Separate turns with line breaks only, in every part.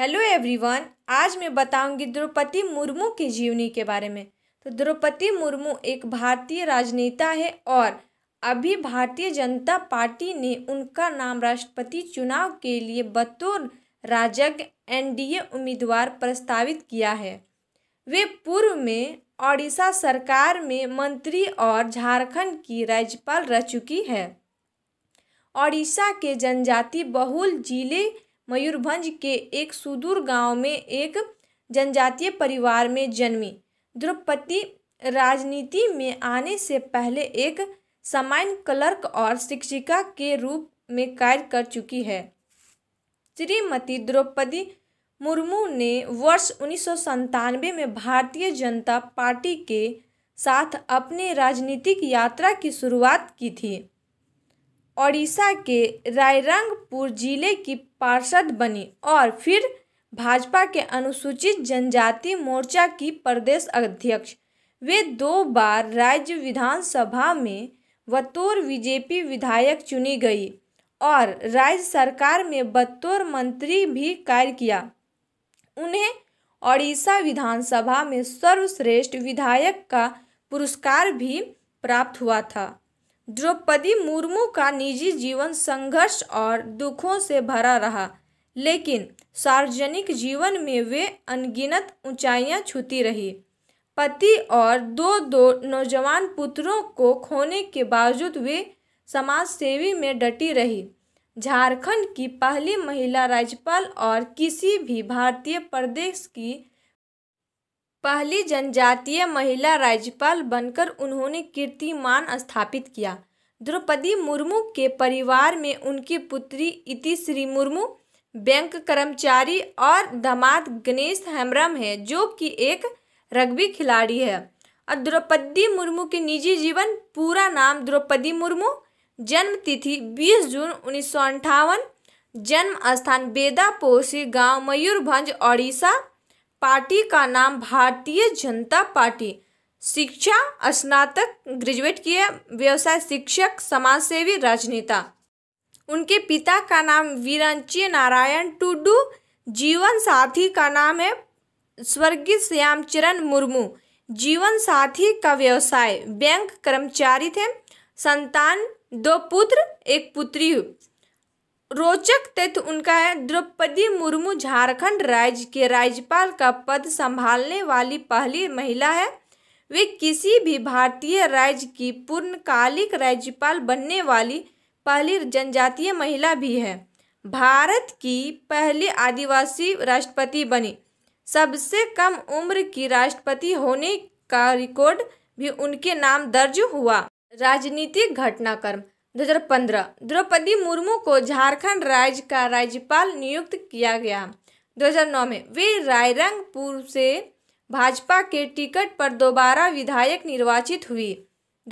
hello everyone आज मैं बताऊंगी द्रौपदी मुर्मू की जीवनी के बारे में तो द्रौपदी मुर्मू एक भारतीय राजनेता है और अभी भारतीय जनता पार्टी ने उनका नाम राष्ट्रपति चुनाव के लिए बतौर राजग एनडीए उम्मीदवार प्रस्तावित किया है वे पूर्व में ओडिशा सरकार में मंत्री और झारखंड की राज्यपाल रह चुकी है ओडिशा के जनजाति बहुल जिले मयूरभंज के एक सुदूर गांव में एक जनजातीय परिवार में जन्मी द्रौपदी राजनीति में आने से पहले एक सामान्य क्लर्क और शिक्षिका के रूप में कार्य कर चुकी है श्रीमती द्रौपदी मुर्मू ने वर्ष उन्नीस में भारतीय जनता पार्टी के साथ अपने राजनीतिक यात्रा की शुरुआत की थी ओडिशा के रायरंगपुर जिले की पार्षद बनी और फिर भाजपा के अनुसूचित जनजाति मोर्चा की प्रदेश अध्यक्ष वे दो बार राज्य विधानसभा में बतौर बीजेपी विधायक चुनी गई और राज्य सरकार में बतौर मंत्री भी कार्य किया उन्हें ओडिशा विधानसभा में सर्वश्रेष्ठ विधायक का पुरस्कार भी प्राप्त हुआ था द्रौपदी मुर्मू का निजी जीवन संघर्ष और दुखों से भरा रहा लेकिन सार्वजनिक जीवन में वे अनगिनत ऊंचाइयां छूती रही पति और दो दो नौजवान पुत्रों को खोने के बावजूद वे समाज सेवी में डटी रही झारखंड की पहली महिला राज्यपाल और किसी भी भारतीय प्रदेश की पहली जनजातीय महिला राज्यपाल बनकर उन्होंने कीर्तिमान स्थापित किया द्रौपदी मुर्मू के परिवार में उनकी पुत्री इति श्री मुर्मू बैंक कर्मचारी और दामाद गणेश हेमरम है जो कि एक रग्बी खिलाड़ी है और द्रौपदी मुर्मू के निजी जीवन पूरा नाम द्रौपदी मुर्मू जन्म तिथि 20 जून उन्नीस जन्म स्थान बेदापोसी गांव मयूरभंज ओडिशा पार्टी का नाम भारतीय जनता पार्टी शिक्षा स्नातक ग्रेजुएट किए व्यवसाय शिक्षक समाजसेवी राजनेता उनके पिता का नाम वीरंची नारायण टुडू जीवन साथी का नाम है स्वर्गीय श्यामचरण मुर्मू जीवन साथी का व्यवसाय बैंक कर्मचारी थे संतान दो पुत्र एक पुत्री रोचक तथ्य उनका है द्रौपदी मुर्मू झारखंड राज्य के राज्यपाल का पद संभालने वाली पहली महिला है वे किसी भी भारतीय राज्य की पूर्णकालिक राज्यपाल बनने वाली पहली जनजातीय महिला भी है भारत की पहली आदिवासी राष्ट्रपति बनी सबसे कम उम्र की राष्ट्रपति होने का रिकॉर्ड भी उनके नाम दर्ज हुआ राजनीतिक घटनाक्रम 2015 द्रौपदी मुर्मू को झारखंड राज्य का राज्यपाल नियुक्त किया गया 2009 में वे रायरंगपुर से भाजपा के टिकट पर दोबारा विधायक निर्वाचित हुई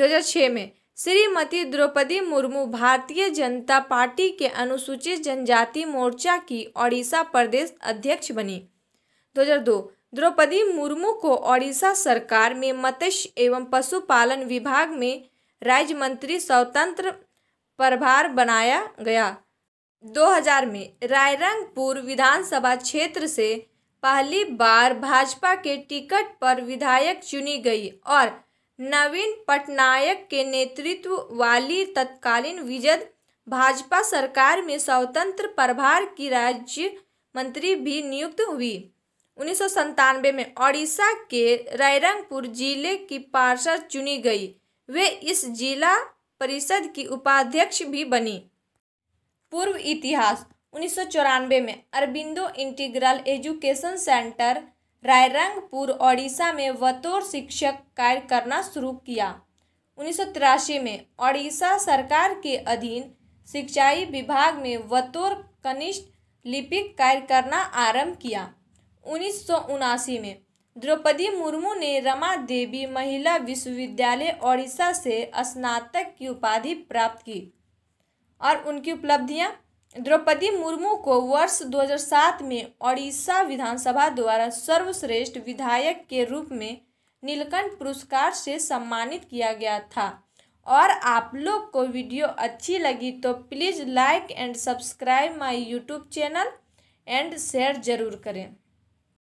2006 में श्रीमती द्रौपदी मुर्मू भारतीय जनता पार्टी के अनुसूचित जनजाति मोर्चा की ओडिशा प्रदेश अध्यक्ष बनी 2002 द्रौपदी मुर्मू को ओडिशा सरकार में मत्स्य एवं पशुपालन विभाग में राज्य मंत्री स्वतंत्र प्रभार बनाया गया 2000 में रायरंगपुर विधानसभा क्षेत्र से पहली बार भाजपा के टिकट पर विधायक चुनी गई और नवीन पटनायक के नेतृत्व वाली तत्कालीन विजद भाजपा सरकार में स्वतंत्र प्रभार की राज्य मंत्री भी नियुक्त हुई उन्नीस में ओडिशा के रायरंगपुर जिले की पार्षद चुनी गई वे इस जिला परिषद की उपाध्यक्ष भी बनी पूर्व इतिहास उन्नीस में Aurobindo integral education centre Rairangpur Odisha में बतौर शिक्षक कार्य करना शुरू किया उन्नीस में ओडिशा सरकार के अधीन शिक्षाई विभाग में बतौर कनिष्ठ लिपिक कार्य करना आरंभ किया उन्नीस में द्रौपदी मुर्मू ने रमा देवी महिला विश्वविद्यालय ओडिशा से स्नातक की उपाधि प्राप्त की और उनकी उपलब्धियां द्रौपदी मुर्मू को वर्ष 2007 में ओडिशा विधानसभा द्वारा सर्वश्रेष्ठ विधायक के रूप में नीलकंठ पुरस्कार से सम्मानित किया गया था और आप लोग को वीडियो अच्छी लगी तो please like and subscribe my YouTube channel and share ज़रूर करें